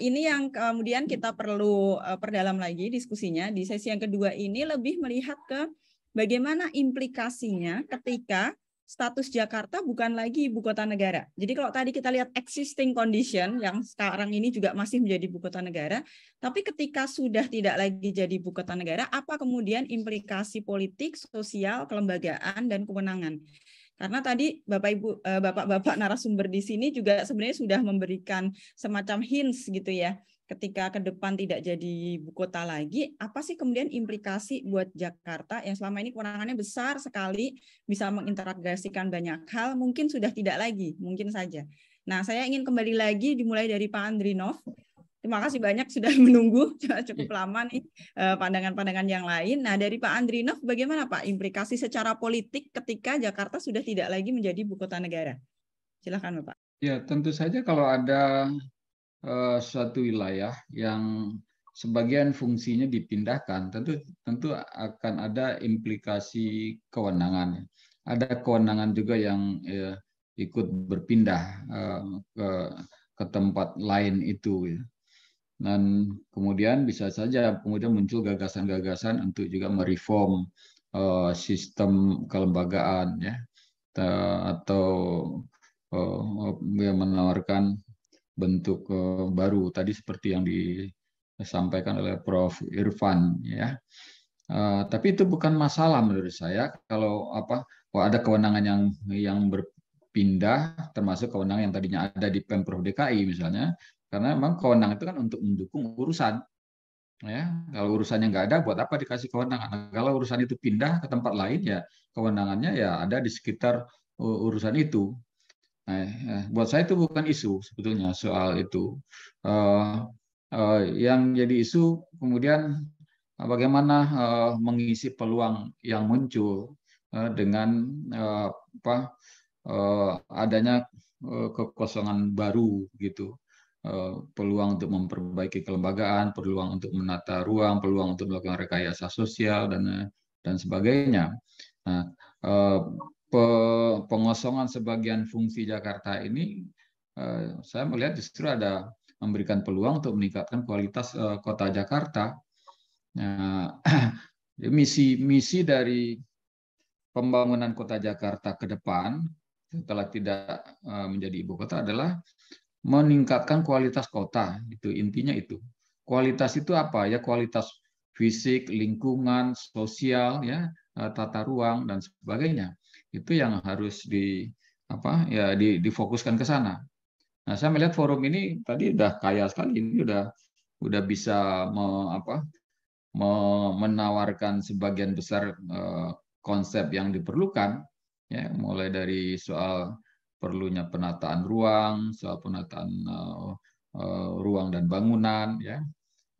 ini yang kemudian kita perlu eh, perdalam lagi diskusinya. Di sesi yang kedua ini lebih melihat ke bagaimana implikasinya ketika status Jakarta bukan lagi ibu kota negara. Jadi kalau tadi kita lihat existing condition yang sekarang ini juga masih menjadi ibu kota negara, tapi ketika sudah tidak lagi jadi ibu kota negara, apa kemudian implikasi politik, sosial, kelembagaan, dan kewenangan. Karena tadi Bapak Ibu eh, Bapak-bapak narasumber di sini juga sebenarnya sudah memberikan semacam hints gitu ya. Ketika ke depan tidak jadi ibu kota lagi, apa sih kemudian implikasi buat Jakarta yang selama ini kewenangannya besar sekali bisa mengintegrasikan banyak hal, mungkin sudah tidak lagi, mungkin saja. Nah, saya ingin kembali lagi dimulai dari Pak Andrinov. Terima kasih banyak sudah menunggu iya. cukup lama nih eh, pandangan-pandangan yang lain. Nah, dari Pak Andrinov bagaimana Pak implikasi secara politik ketika Jakarta sudah tidak lagi menjadi ibu kota negara? Silahkan Pak. Ya, tentu saja kalau ada uh, suatu wilayah yang sebagian fungsinya dipindahkan, tentu tentu akan ada implikasi kewenangan. Ada kewenangan juga yang ya, ikut berpindah uh, ke ke tempat lain itu. Ya dan kemudian bisa saja kemudian muncul gagasan-gagasan untuk juga mereform eh, sistem kelembagaan ya atau uh, menawarkan bentuk baru tadi seperti yang disampaikan oleh Prof Irfan ya. tapi itu bukan masalah menurut saya kalau apa kalau oh, ada kewenangan yang yang berpindah termasuk kewenangan yang tadinya ada di Pemprov DKI misalnya karena memang kewenangan itu kan untuk mendukung urusan. Ya, kalau urusannya nggak ada, buat apa dikasih kewenangan? Nah, kalau urusan itu pindah ke tempat lain, ya kewenangannya ya ada di sekitar uh, urusan itu. Nah, ya, buat saya itu bukan isu sebetulnya soal itu. Uh, uh, yang jadi isu kemudian eh, bagaimana uh, mengisi peluang yang muncul uh, dengan uh, apa uh, adanya uh, kekosongan baru gitu. Eh, peluang untuk memperbaiki kelembagaan, peluang untuk menata ruang, peluang untuk melakukan rekayasa sosial dan eh, dan sebagainya. Nah, eh, pengosongan sebagian fungsi Jakarta ini saya melihat justru ada memberikan peluang untuk meningkatkan kualitas kota Jakarta. Nah, ya misi misi dari pembangunan kota Jakarta ke depan setelah tidak menjadi ibu kota adalah meningkatkan kualitas kota. Itu intinya itu. Kualitas itu apa ya? Kualitas fisik, lingkungan, sosial ya, eh, tata ruang dan sebagainya. Itu yang harus di apa ya di, difokuskan ke sana. Nah, saya melihat forum ini tadi udah kaya sekali ini udah udah bisa me, apa me, menawarkan sebagian besar uh, konsep yang diperlukan ya mulai dari soal perlunya penataan ruang, soal penataan eh, eh, ruang dan bangunan, ya,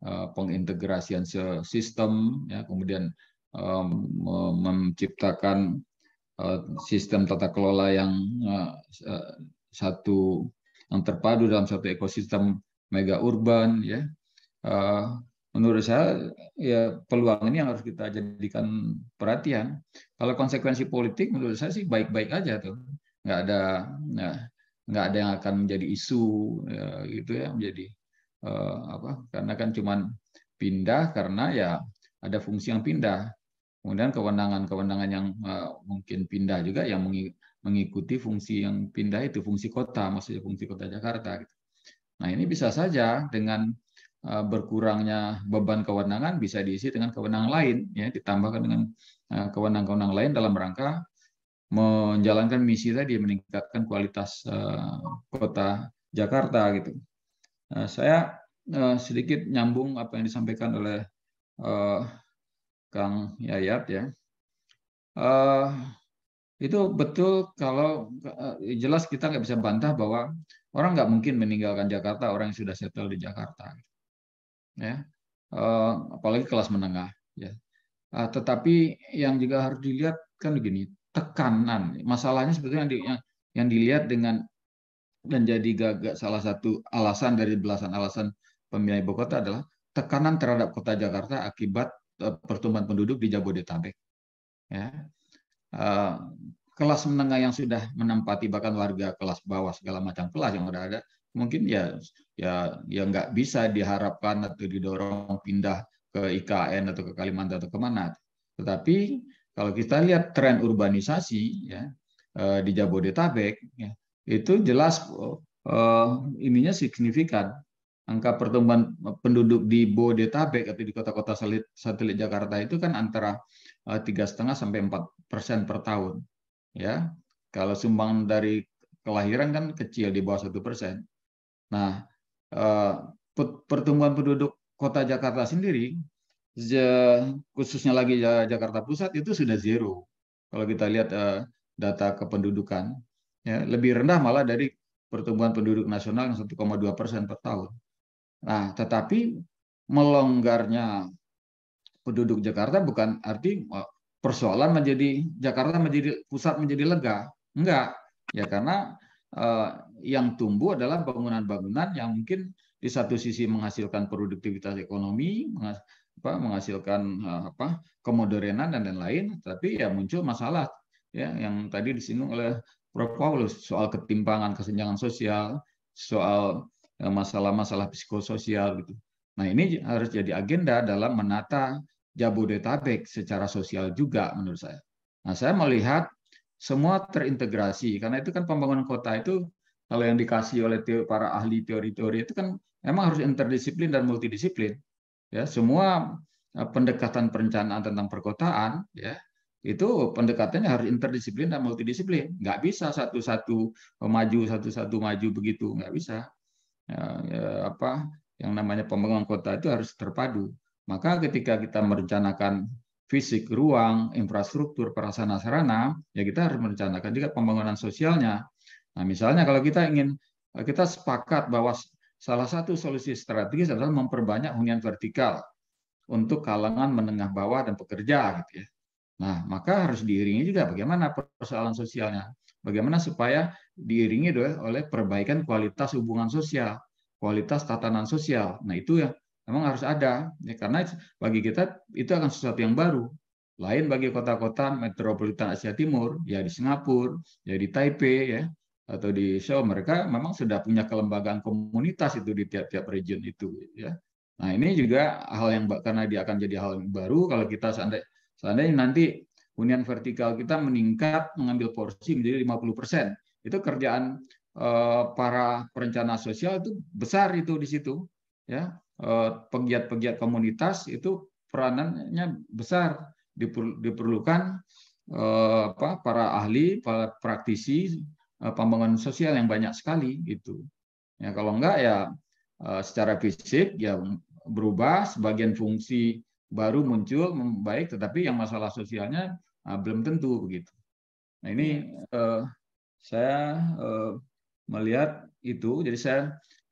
eh, pengintegrasian sistem, ya, kemudian menciptakan sistem tata kelola yang satu yang terpadu dalam satu ekosistem mega urban, ya. menurut saya ya peluang ini yang harus kita jadikan perhatian. Kalau konsekuensi politik menurut saya sih baik-baik aja tuh nggak ada nggak ada yang akan menjadi isu ya, gitu ya menjadi uh, apa karena kan cuman pindah karena ya ada fungsi yang pindah kemudian kewenangan-kewenangan yang uh, mungkin pindah juga yang mengikuti fungsi yang pindah itu fungsi kota maksudnya fungsi kota Jakarta gitu. nah ini bisa saja dengan eh, berkurangnya beban kewenangan bisa diisi dengan kewenangan lain ya ditambahkan dengan kewenangan-kewenangan lain dalam rangka menjalankan misi tadi meningkatkan kualitas eh, kota Jakarta gitu. Nah, saya eh, sedikit nyambung apa yang disampaikan oleh uh, Kang Yayat ya. Uh, itu betul kalau uh, jelas kita nggak bisa bantah bahwa orang nggak mungkin meninggalkan Jakarta orang yang sudah settle di Jakarta. Ya. Uh, apalagi kelas menengah ya. Uh, tetapi yang juga harus dilihat kan begini, tekanan. Masalahnya sebetulnya yang, di, yang, yang dilihat dengan dan jadi gagak salah satu alasan dari belasan alasan pemilihan ibu kota adalah tekanan terhadap kota Jakarta akibat eh, pertumbuhan penduduk di Jabodetabek. Ya. Eh, kelas menengah yang sudah menempati bahkan warga kelas bawah segala macam kelas yang sudah ada mungkin ya ya ya nggak bisa diharapkan atau didorong pindah ke IKN atau ke Kalimantan atau kemana. Tetapi kalau kita lihat tren urbanisasi ya eh, di Jabodetabek ya, itu jelas eh, ininya signifikan angka pertumbuhan eh, penduduk di Bodetabek atau di kota-kota satelit Jakarta itu kan antara eh, tiga setengah sampai empat persen per tahun ya kalau sumbang dari kelahiran kan kecil di bawah satu persen nah eh, pertumbuhan penduduk kota Jakarta sendiri khususnya lagi Jakarta Pusat itu sudah zero. Kalau kita lihat eh, data kependudukan, ya, lebih rendah malah dari pertumbuhan penduduk nasional yang 1,2 persen per tahun. Nah, tetapi melonggarnya penduduk Jakarta bukan arti eh, persoalan menjadi Jakarta menjadi pusat menjadi lega, enggak. Ya karena eh, yang tumbuh adalah bangunan-bangunan yang mungkin di satu sisi menghasilkan produktivitas ekonomi, apa menghasilkan eh, apa kemoderenan dan lain-lain tapi ya muncul masalah ya yang tadi disinggung oleh Prof Paulus soal ketimpangan kesenjangan sosial soal eh, masalah-masalah psikososial gitu nah ini harus jadi agenda dalam menata Jabodetabek secara sosial juga menurut saya nah saya melihat semua terintegrasi karena itu kan pembangunan kota itu kalau yang dikasih oleh para ahli teori-teori itu kan memang harus interdisiplin dan multidisiplin Ya, semua eh, pendekatan perencanaan tentang perkotaan ya itu pendekatannya harus interdisiplin dan multidisiplin. Nggak bisa satu-satu maju, satu-satu maju begitu. Nggak bisa. Ya, ya, apa yang namanya pembangunan kota itu harus terpadu. Maka ketika kita merencanakan fisik, ruang, infrastruktur, prasarana-sarana, ya kita harus merencanakan juga pembangunan sosialnya. Nah, misalnya kalau kita ingin eh, kita sepakat bahwa Salah satu solusi strategis adalah memperbanyak hunian vertikal untuk kalangan menengah bawah dan pekerja gitu ya. Nah, maka harus diiringi juga bagaimana persoalan sosialnya. Bagaimana supaya diiringi oleh perbaikan kualitas hubungan sosial, kualitas tatanan sosial. Nah, itu yang memang harus ada ya, karena bagi kita itu akan sesuatu yang baru. Lain bagi kota-kota metropolitan Asia Timur, ya di Singapura, ya di Taipei ya atau di show mereka memang sudah punya kelembagaan komunitas itu di tiap-tiap region itu ya nah ini juga hal yang karena dia akan jadi hal yang baru kalau kita seandainya, seandainya nanti hunian vertikal kita meningkat mengambil porsi menjadi 50% itu kerjaan eh, para perencana sosial itu besar itu di situ ya eh, pegiat-pegiat komunitas itu peranannya besar diperlukan eh, apa para ahli para praktisi Eh, pembangunan sosial yang banyak sekali gitu. Ya kalau enggak ya eh, secara fisik ya berubah sebagian fungsi baru muncul baik, tetapi yang masalah sosialnya eh, belum tentu begitu. Nah ini iya. eh, saya eh, melihat itu jadi saya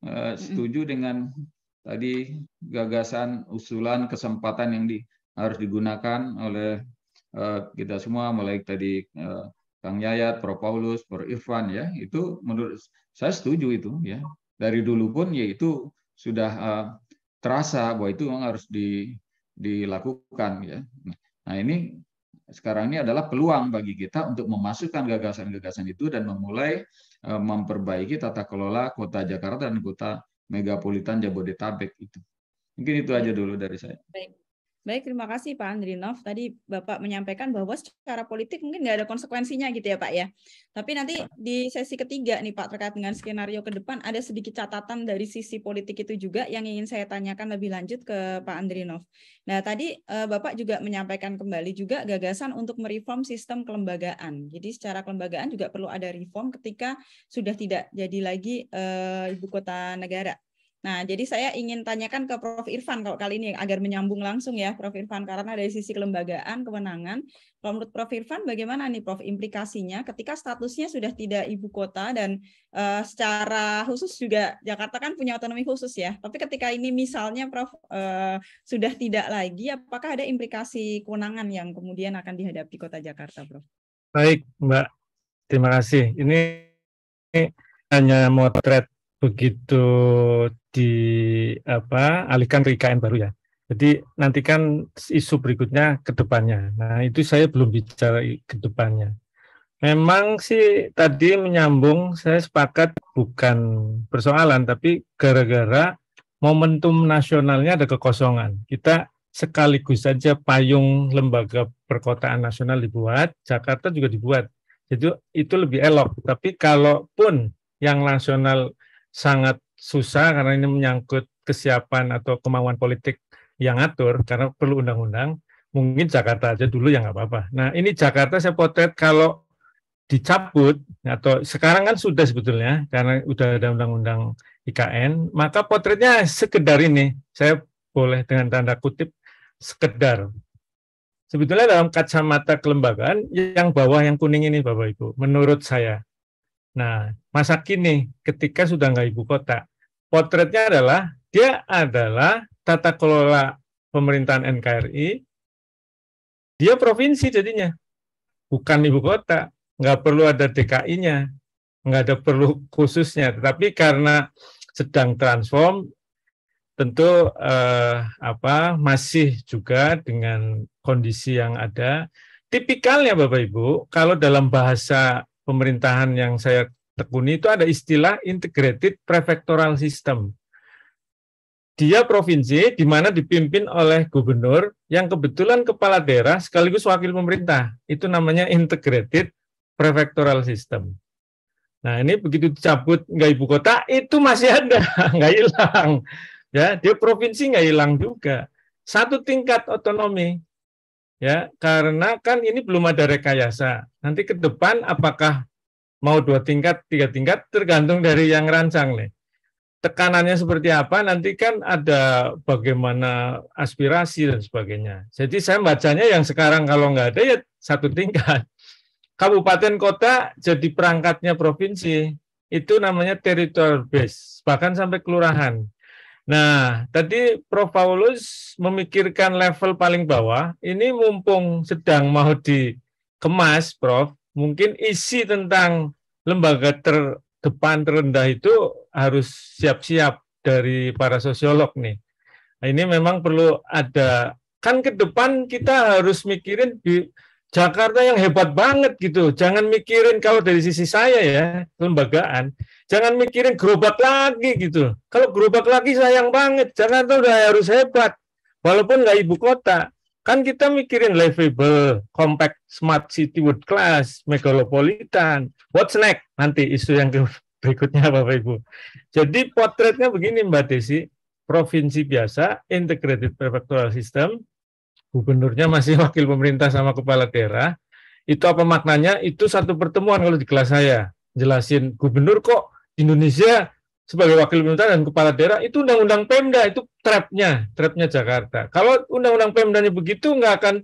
eh, setuju dengan tadi gagasan usulan kesempatan yang di, harus digunakan oleh kita semua mulai tadi Kang Yayat, Prof Paulus, Prof Irfan ya, itu menurut saya setuju itu ya. Dari dulu pun ya itu sudah uh, terasa bahwa itu memang harus di, dilakukan ya. Nah, ini sekarang ini adalah peluang bagi kita untuk memasukkan gagasan-gagasan itu dan memulai uh, memperbaiki tata kelola Kota Jakarta dan Kota Megapolitan Jabodetabek itu. Mungkin itu aja dulu dari saya. Baik. Baik, terima kasih Pak Andrinov. Tadi Bapak menyampaikan bahwa secara politik mungkin nggak ada konsekuensinya gitu ya Pak ya. Tapi nanti iya. di sesi ketiga nih Pak terkait dengan skenario ke depan ada sedikit catatan dari sisi politik itu juga yang ingin saya tanyakan lebih lanjut ke Pak Andrinov. Nah tadi eh, Bapak juga menyampaikan kembali juga gagasan untuk mereform sistem kelembagaan. Jadi secara kelembagaan juga perlu ada reform ketika sudah tidak jadi lagi uh, ibu kota negara Nah, jadi saya ingin tanyakan ke Prof. Irfan kalau kali ini agar menyambung langsung ya, Prof. Irfan, karena dari sisi kelembagaan, kewenangan. Kalau menurut Prof. Irfan, bagaimana nih, Prof. Implikasinya ketika statusnya sudah tidak ibu kota dan uh, secara khusus juga Jakarta kan punya otonomi khusus ya. Tapi ketika ini misalnya, Prof. Uh, sudah tidak lagi, apakah ada implikasi kewenangan yang kemudian akan dihadapi kota Jakarta, Prof? Baik, Mbak. Terima kasih. Ini, ini hanya motret begitu di apa alihkan ke IKN baru ya. Jadi nantikan isu berikutnya ke depannya. Nah, itu saya belum bicara ke depannya. Memang sih tadi menyambung saya sepakat bukan persoalan tapi gara-gara momentum nasionalnya ada kekosongan. Kita sekaligus saja payung lembaga perkotaan nasional dibuat, Jakarta juga dibuat. Jadi itu lebih elok. Tapi kalaupun yang nasional sangat susah karena ini menyangkut kesiapan atau kemauan politik yang atur karena perlu undang-undang. Mungkin Jakarta aja dulu ya nggak apa-apa. Nah ini Jakarta saya potret kalau dicabut atau sekarang kan sudah sebetulnya karena udah ada undang-undang IKN, maka potretnya sekedar ini. Saya boleh dengan tanda kutip sekedar. Sebetulnya dalam kacamata kelembagaan yang bawah yang kuning ini Bapak Ibu, menurut saya. Nah, masa kini ketika sudah nggak ibu kota, potretnya adalah dia adalah tata kelola pemerintahan NKRI, dia provinsi jadinya, bukan ibu kota, nggak perlu ada DKI-nya, nggak ada perlu khususnya. Tetapi karena sedang transform, tentu eh, apa masih juga dengan kondisi yang ada. Tipikalnya Bapak Ibu, kalau dalam bahasa pemerintahan yang saya tekuni itu ada istilah integrated prefectural system. Dia provinsi di mana dipimpin oleh gubernur yang kebetulan kepala daerah sekaligus wakil pemerintah. Itu namanya integrated prefectural system. Nah ini begitu dicabut nggak ibu kota itu masih ada nggak hilang ya dia provinsi nggak hilang juga satu tingkat otonomi ya karena kan ini belum ada rekayasa nanti ke depan apakah mau dua tingkat, tiga tingkat, tergantung dari yang rancang nih. Tekanannya seperti apa, nanti kan ada bagaimana aspirasi dan sebagainya. Jadi saya bacanya yang sekarang kalau nggak ada ya satu tingkat. Kabupaten kota jadi perangkatnya provinsi, itu namanya territorial base, bahkan sampai kelurahan. Nah, tadi Prof. Paulus memikirkan level paling bawah, ini mumpung sedang mau dikemas, Prof, mungkin isi tentang lembaga terdepan terendah itu harus siap-siap dari para sosiolog nih. Nah, ini memang perlu ada kan ke depan kita harus mikirin di Jakarta yang hebat banget gitu. Jangan mikirin kalau dari sisi saya ya, lembagaan. Jangan mikirin gerobak lagi gitu. Kalau gerobak lagi sayang banget. Jakarta udah harus hebat. Walaupun nggak ibu kota. Kan kita mikirin livable, compact, smart city world class, megalopolitan. What's next? Nanti isu yang berikutnya Bapak Ibu. Jadi potretnya begini Mbak Desi, provinsi biasa, integrated prefectural system, gubernurnya masih wakil pemerintah sama kepala daerah. Itu apa maknanya? Itu satu pertemuan kalau di kelas saya. Jelasin gubernur kok Indonesia sebagai wakil pemerintah dan kepala daerah itu undang-undang Pemda itu trapnya, trapnya Jakarta. Kalau undang-undang Pemdanya begitu nggak akan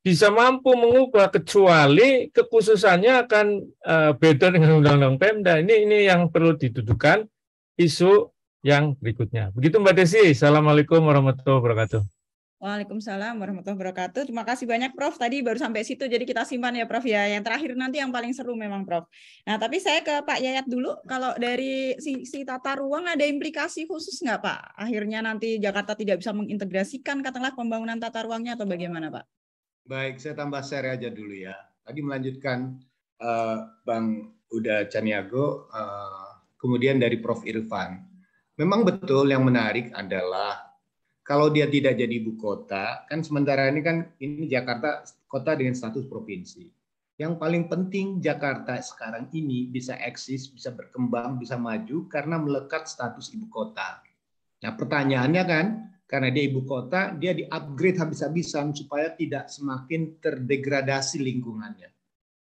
bisa mampu mengubah kecuali kekhususannya akan uh, beda dengan undang-undang Pemda. Ini ini yang perlu didudukan isu yang berikutnya. Begitu Mbak Desi. Assalamualaikum warahmatullahi wabarakatuh. Waalaikumsalam warahmatullahi wabarakatuh. Terima kasih banyak Prof. Tadi baru sampai situ, jadi kita simpan ya Prof. ya. Yang terakhir nanti yang paling seru memang Prof. Nah tapi saya ke Pak Yayat dulu. Kalau dari sisi tata ruang ada implikasi khusus nggak Pak? Akhirnya nanti Jakarta tidak bisa mengintegrasikan katakanlah pembangunan tata ruangnya atau bagaimana Pak? Baik, saya tambah share aja dulu ya. Tadi melanjutkan uh, Bang Uda Caniago, uh, kemudian dari Prof. Irfan. Memang betul yang menarik adalah kalau dia tidak jadi ibu kota, kan sementara ini kan ini Jakarta kota dengan status provinsi. Yang paling penting Jakarta sekarang ini bisa eksis, bisa berkembang, bisa maju karena melekat status ibu kota. Nah pertanyaannya kan, karena dia ibu kota, dia di-upgrade habis-habisan supaya tidak semakin terdegradasi lingkungannya.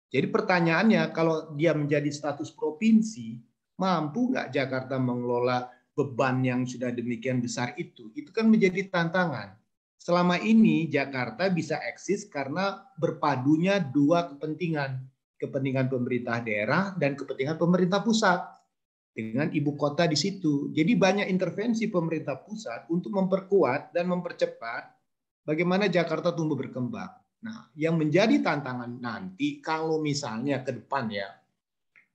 Jadi pertanyaannya, kalau dia menjadi status provinsi, mampu nggak Jakarta mengelola beban yang sudah demikian besar itu, itu kan menjadi tantangan. Selama ini Jakarta bisa eksis karena berpadunya dua kepentingan, kepentingan pemerintah daerah dan kepentingan pemerintah pusat dengan ibu kota di situ. Jadi banyak intervensi pemerintah pusat untuk memperkuat dan mempercepat bagaimana Jakarta tumbuh berkembang. Nah, yang menjadi tantangan nanti kalau misalnya ke depan ya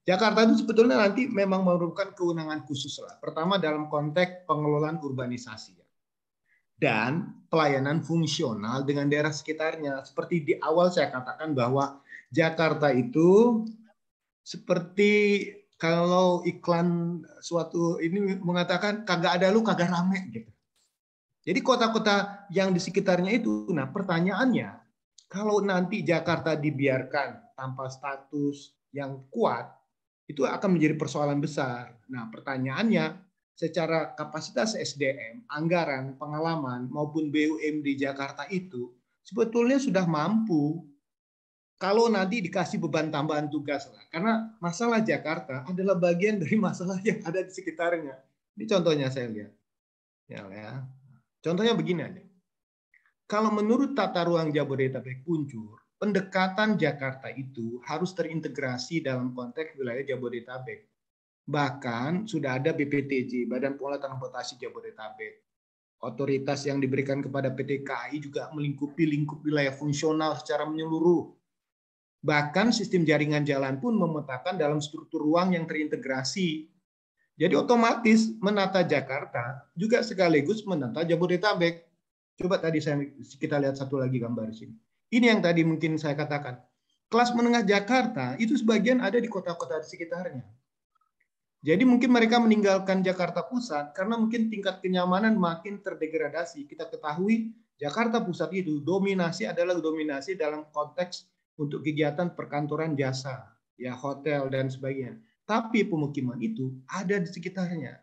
Jakarta itu sebetulnya nanti memang memerlukan kewenangan khusus lah. Pertama dalam konteks pengelolaan urbanisasi ya, dan pelayanan fungsional dengan daerah sekitarnya. Seperti di awal saya katakan bahwa Jakarta itu seperti kalau iklan suatu ini mengatakan kagak ada lu kagak rame gitu. Jadi kota-kota yang di sekitarnya itu, nah pertanyaannya, kalau nanti Jakarta dibiarkan tanpa status yang kuat, itu akan menjadi persoalan besar. Nah, pertanyaannya secara kapasitas SDM, anggaran, pengalaman maupun BUM di Jakarta itu sebetulnya sudah mampu kalau nanti dikasih beban tambahan tugas lah. Karena masalah Jakarta adalah bagian dari masalah yang ada di sekitarnya. Ini contohnya saya lihat. Ya, ya. Contohnya begini aja. Kalau menurut tata ruang Jabodetabek kuncur pendekatan Jakarta itu harus terintegrasi dalam konteks wilayah Jabodetabek. Bahkan sudah ada BPTJ, Badan Pola Transportasi Jabodetabek. Otoritas yang diberikan kepada PT KAI juga melingkupi lingkup wilayah fungsional secara menyeluruh. Bahkan sistem jaringan jalan pun memetakan dalam struktur ruang yang terintegrasi. Jadi otomatis menata Jakarta juga sekaligus menata Jabodetabek. Coba tadi saya kita lihat satu lagi gambar di sini. Ini yang tadi mungkin saya katakan. Kelas menengah Jakarta itu sebagian ada di kota-kota di sekitarnya. Jadi mungkin mereka meninggalkan Jakarta Pusat karena mungkin tingkat kenyamanan makin terdegradasi. Kita ketahui Jakarta Pusat itu dominasi adalah dominasi dalam konteks untuk kegiatan perkantoran jasa, ya hotel dan sebagainya. Tapi pemukiman itu ada di sekitarnya.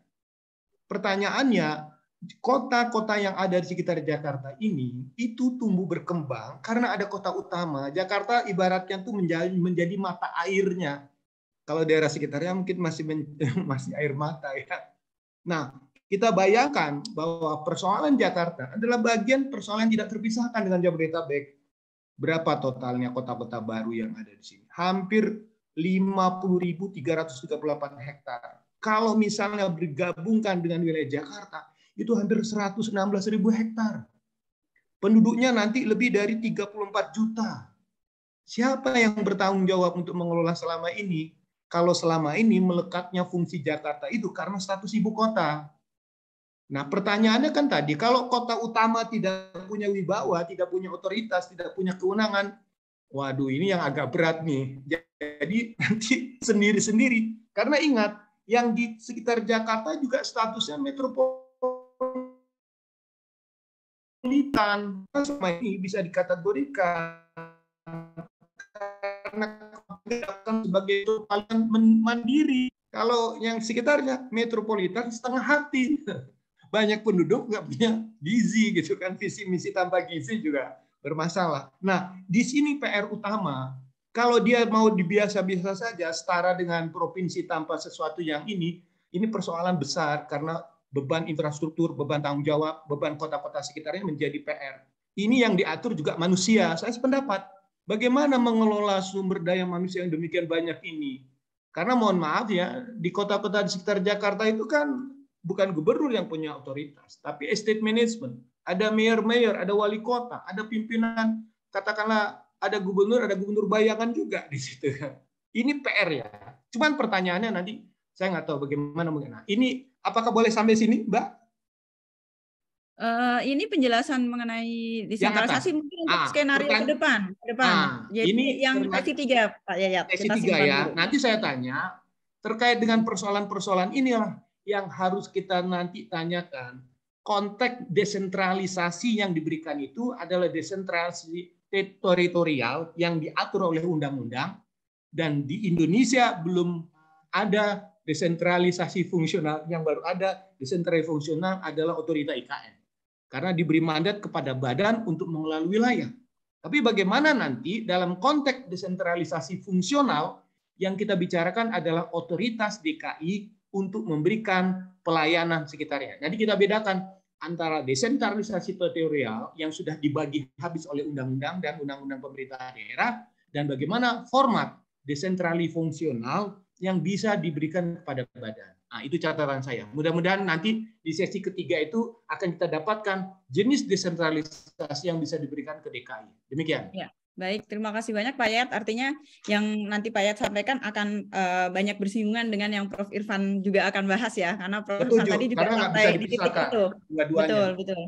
Pertanyaannya, kota-kota yang ada di sekitar Jakarta ini itu tumbuh berkembang karena ada kota utama. Jakarta ibaratnya tuh menjadi, menjadi mata airnya. Kalau daerah sekitarnya mungkin masih men, masih air mata ya. Nah, kita bayangkan bahwa persoalan Jakarta adalah bagian persoalan yang tidak terpisahkan dengan Jabodetabek. Berapa totalnya kota-kota baru yang ada di sini? Hampir 50.338 hektar. Kalau misalnya bergabungkan dengan wilayah Jakarta, itu hampir 116 ribu hektar. Penduduknya nanti lebih dari 34 juta. Siapa yang bertanggung jawab untuk mengelola selama ini? Kalau selama ini melekatnya fungsi Jakarta itu karena status ibu kota. Nah, pertanyaannya kan tadi, kalau kota utama tidak punya wibawa, tidak punya otoritas, tidak punya kewenangan, waduh ini yang agak berat nih. Jadi nanti sendiri-sendiri. Karena ingat, yang di sekitar Jakarta juga statusnya metropolitan kesulitan selama ini bisa dikategorikan karena akan sebagai kalian mandiri. Kalau yang sekitarnya metropolitan setengah hati. Banyak penduduk nggak punya gizi gitu kan, visi misi tanpa gizi juga bermasalah. Nah, di sini PR utama kalau dia mau dibiasa-biasa saja setara dengan provinsi tanpa sesuatu yang ini, ini persoalan besar karena beban infrastruktur, beban tanggung jawab, beban kota-kota sekitarnya menjadi PR. Ini yang diatur juga manusia. Saya sependapat. Bagaimana mengelola sumber daya manusia yang demikian banyak ini? Karena mohon maaf ya, di kota-kota di sekitar Jakarta itu kan bukan gubernur yang punya otoritas, tapi estate management. Ada mayor-mayor, ada wali kota, ada pimpinan, katakanlah ada gubernur, ada gubernur bayangan juga di situ. Ini PR ya. Cuman pertanyaannya nanti saya nggak tahu bagaimana mengenai ini Apakah boleh sampai sini, Mbak? Uh, ini penjelasan mengenai desentralisasi mungkin untuk ah, skenario ke depan. Ke depan. Ah, Jadi ini yang sesi tiga, Pak Yayat. Sesi tiga ya. Dulu. Nanti saya tanya terkait dengan persoalan-persoalan inilah yang harus kita nanti tanyakan. Konteks desentralisasi yang diberikan itu adalah desentralisasi teritorial yang diatur oleh undang-undang dan di Indonesia belum ada desentralisasi fungsional yang baru ada, desentralisasi fungsional adalah otorita IKN. Karena diberi mandat kepada badan untuk mengelola wilayah. Tapi bagaimana nanti dalam konteks desentralisasi fungsional yang kita bicarakan adalah otoritas DKI untuk memberikan pelayanan sekitarnya. Jadi kita bedakan antara desentralisasi teritorial yang sudah dibagi habis oleh undang-undang dan undang-undang pemerintah daerah dan bagaimana format desentralisasi fungsional yang bisa diberikan kepada badan. Nah, itu catatan saya. Mudah-mudahan nanti di sesi ketiga itu akan kita dapatkan jenis desentralisasi yang bisa diberikan ke DKI. Demikian. Ya. Baik, terima kasih banyak Pak Yat. Artinya yang nanti Pak Yat sampaikan akan uh, banyak bersinggungan dengan yang Prof Irfan juga akan bahas ya, karena Prof Irfan tadi juga sampai di titik itu. Betul, betul.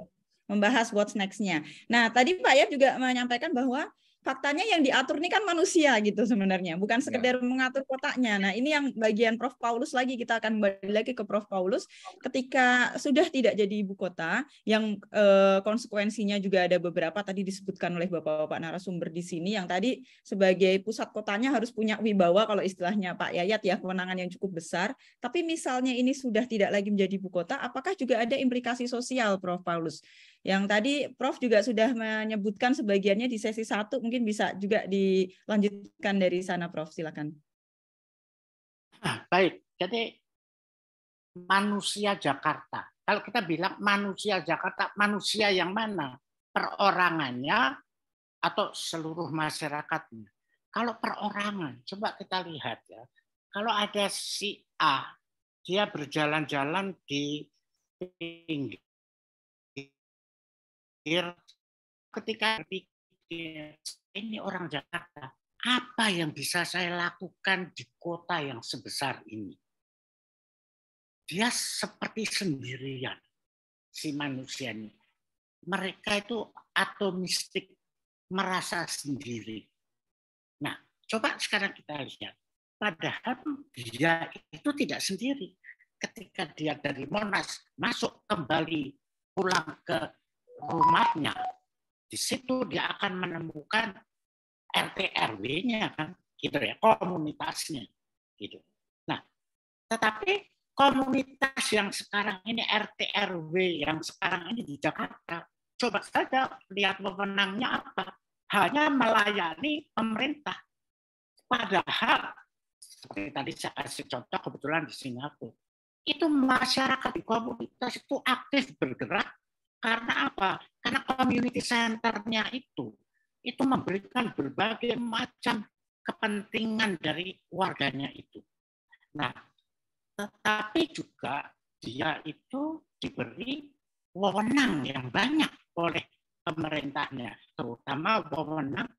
Membahas what's next-nya. Nah, tadi Pak Yat juga menyampaikan bahwa faktanya yang diatur ini kan manusia gitu sebenarnya, bukan iya. sekedar ya. mengatur kotaknya. Nah, ini yang bagian Prof Paulus lagi kita akan balik lagi ke Prof Paulus ketika sudah tidak jadi ibu kota yang eh, konsekuensinya juga ada beberapa tadi disebutkan oleh Bapak-bapak narasumber di sini yang tadi sebagai pusat kotanya harus punya wibawa kalau istilahnya Pak Yayat ya kewenangan yang cukup besar, tapi misalnya ini sudah tidak lagi menjadi ibu kota, apakah juga ada implikasi sosial Prof Paulus? Yang tadi Prof juga sudah menyebutkan sebagiannya di sesi satu, mungkin bisa juga dilanjutkan dari sana Prof, silakan. Nah, baik, jadi manusia Jakarta. Kalau kita bilang manusia Jakarta, manusia yang mana? Perorangannya atau seluruh masyarakatnya? Kalau perorangan, coba kita lihat ya. Kalau ada si A, dia berjalan-jalan di pinggir ketika berpikir ini orang Jakarta, apa yang bisa saya lakukan di kota yang sebesar ini? Dia seperti sendirian si manusia ini. Mereka itu atomistik, merasa sendiri. Nah, coba sekarang kita lihat. Padahal dia itu tidak sendiri. Ketika dia dari Monas masuk kembali pulang ke rumahnya. Di situ dia akan menemukan RT RW-nya kan, gitu ya, komunitasnya gitu. Nah, tetapi komunitas yang sekarang ini RT RW yang sekarang ini di Jakarta, coba saja lihat pemenangnya apa? Hanya melayani pemerintah. Padahal seperti tadi saya kasih contoh kebetulan di Singapura, itu masyarakat di komunitas itu aktif bergerak karena apa? Karena community centernya itu itu memberikan berbagai macam kepentingan dari warganya itu. Nah, tetapi juga dia itu diberi wewenang yang banyak oleh pemerintahnya, terutama wewenang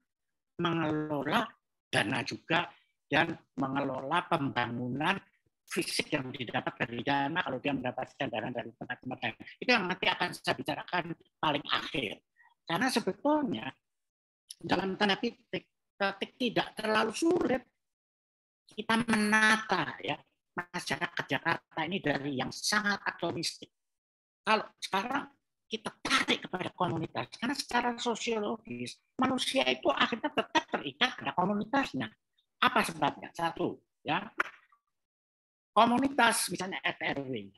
mengelola dana juga dan mengelola pembangunan fisik yang didapat dari dana kalau dia mendapatkan dana dari tempat-tempat lain. Itu yang nanti akan saya bicarakan paling akhir. Karena sebetulnya dalam tanda titik, titik tidak terlalu sulit kita menata ya masyarakat Jakarta ini dari yang sangat atomistik. Kalau sekarang kita tarik kepada komunitas karena secara sosiologis manusia itu akhirnya tetap terikat pada komunitasnya. Apa sebabnya? Satu, ya komunitas misalnya RW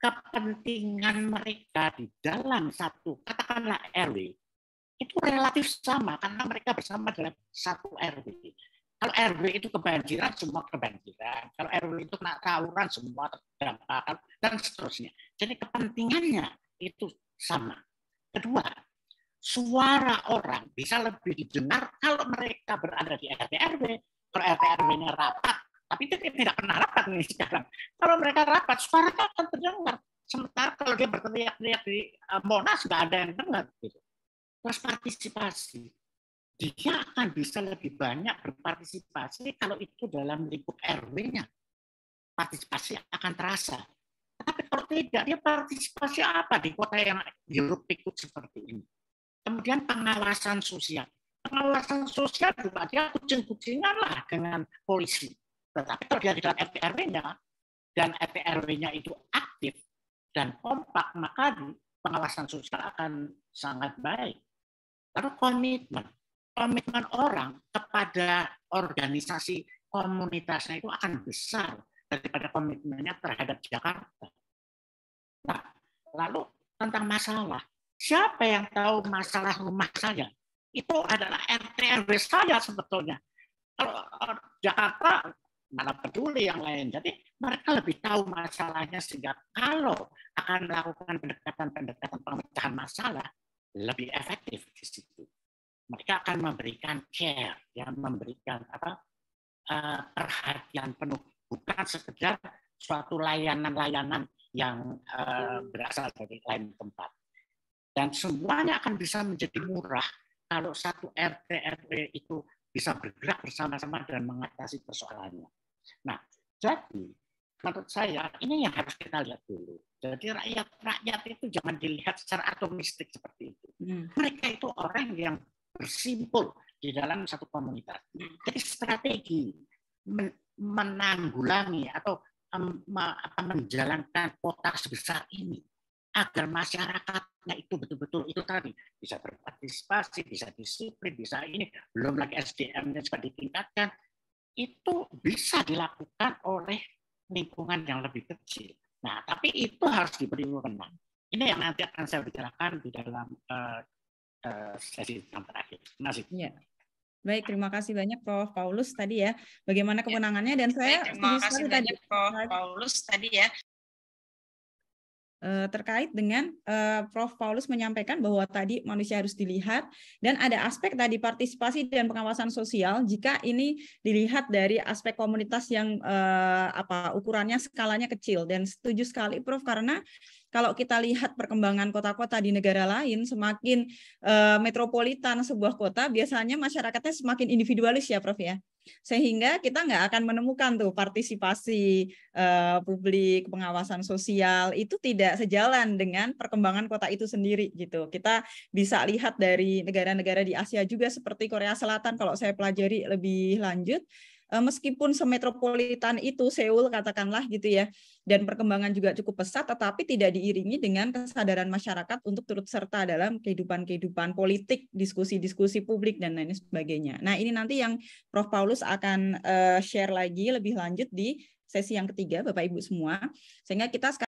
kepentingan mereka di dalam satu katakanlah RW itu relatif sama karena mereka bersama dalam satu RW. Kalau RW itu kebanjiran, semua kebanjiran. Kalau RW itu kena tawuran, semua terdampak, dan seterusnya. Jadi kepentingannya itu sama. Kedua, suara orang bisa lebih didengar kalau mereka berada di RT RW. Kalau RT RW-nya rapat, tapi itu tidak pernah rapat nih sekarang. Kalau mereka rapat, suara akan terdengar. Sementara kalau dia berteriak-teriak di eh, Monas, nggak ada yang dengar. Gitu. Terus partisipasi. Dia akan bisa lebih banyak berpartisipasi kalau itu dalam lingkup RW-nya. Partisipasi akan terasa. Tapi kalau tidak, dia partisipasi apa di kota yang hiruk ikut seperti ini? Kemudian pengawasan sosial pengawasan sosial juga dia kucing-kucingan lah dengan polisi. Tetapi kalau terjadi dalam rt nya dan rt nya itu aktif dan kompak, maka pengawasan sosial akan sangat baik. Lalu komitmen. Komitmen orang kepada organisasi komunitasnya itu akan besar daripada komitmennya terhadap Jakarta. Nah, lalu tentang masalah. Siapa yang tahu masalah rumah saya? Itu adalah RT RW saya sebetulnya. Kalau eh, Jakarta malah peduli yang lain. Jadi mereka lebih tahu masalahnya sehingga kalau akan melakukan pendekatan-pendekatan pemecahan masalah lebih efektif di situ. Mereka akan memberikan care, yang memberikan apa eh, perhatian penuh, bukan sekedar suatu layanan-layanan yang eh, berasal dari lain tempat. Dan semuanya akan bisa menjadi murah kalau satu RT RW itu bisa bergerak bersama-sama dan mengatasi persoalannya. Nah, jadi menurut saya ini yang harus kita lihat dulu. Jadi rakyat rakyat itu jangan dilihat secara atomistik seperti itu. Hmm. Mereka itu orang yang bersimpul di dalam satu komunitas. Hmm. Jadi strategi menanggulangi atau menjalankan kota sebesar ini agar masyarakatnya itu betul-betul itu tadi bisa berpartisipasi, bisa disiplin, bisa ini belum lagi SDM-nya ditingkatkan, itu bisa dilakukan oleh lingkungan yang lebih kecil. Nah, tapi itu harus diberi wewenang. Ini yang nanti akan saya bicarakan di dalam uh, uh, sesi yang terakhir. Terima Ya. Baik, terima kasih banyak Prof. Paulus tadi ya. Bagaimana iya. kewenangannya dan saya Baik, terima kasih banyak tadi. Prof. Paulus tadi ya. Eh, terkait dengan eh, Prof. Paulus menyampaikan bahwa tadi manusia harus dilihat dan ada aspek tadi partisipasi dan pengawasan sosial jika ini dilihat dari aspek komunitas yang eh, apa ukurannya skalanya kecil dan setuju sekali Prof karena kalau kita lihat perkembangan kota-kota di negara lain semakin metropolitan sebuah kota biasanya masyarakatnya semakin individualis ya Prof ya sehingga kita nggak akan menemukan tuh partisipasi uh, publik pengawasan sosial itu tidak sejalan dengan perkembangan kota itu sendiri gitu kita bisa lihat dari negara-negara di Asia juga seperti Korea Selatan kalau saya pelajari lebih lanjut Eh, meskipun semetropolitan itu Seoul katakanlah gitu ya dan perkembangan juga cukup pesat tetapi tidak diiringi dengan kesadaran masyarakat untuk turut serta dalam kehidupan-kehidupan politik, diskusi-diskusi publik dan lain sebagainya. Nah, ini nanti yang Prof Paulus akan eh, share lagi lebih lanjut di sesi yang ketiga Bapak Ibu semua. Sehingga kita sekarang